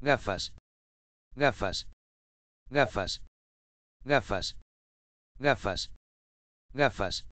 gafas, gafas, gafas, gafas, gafas, gafas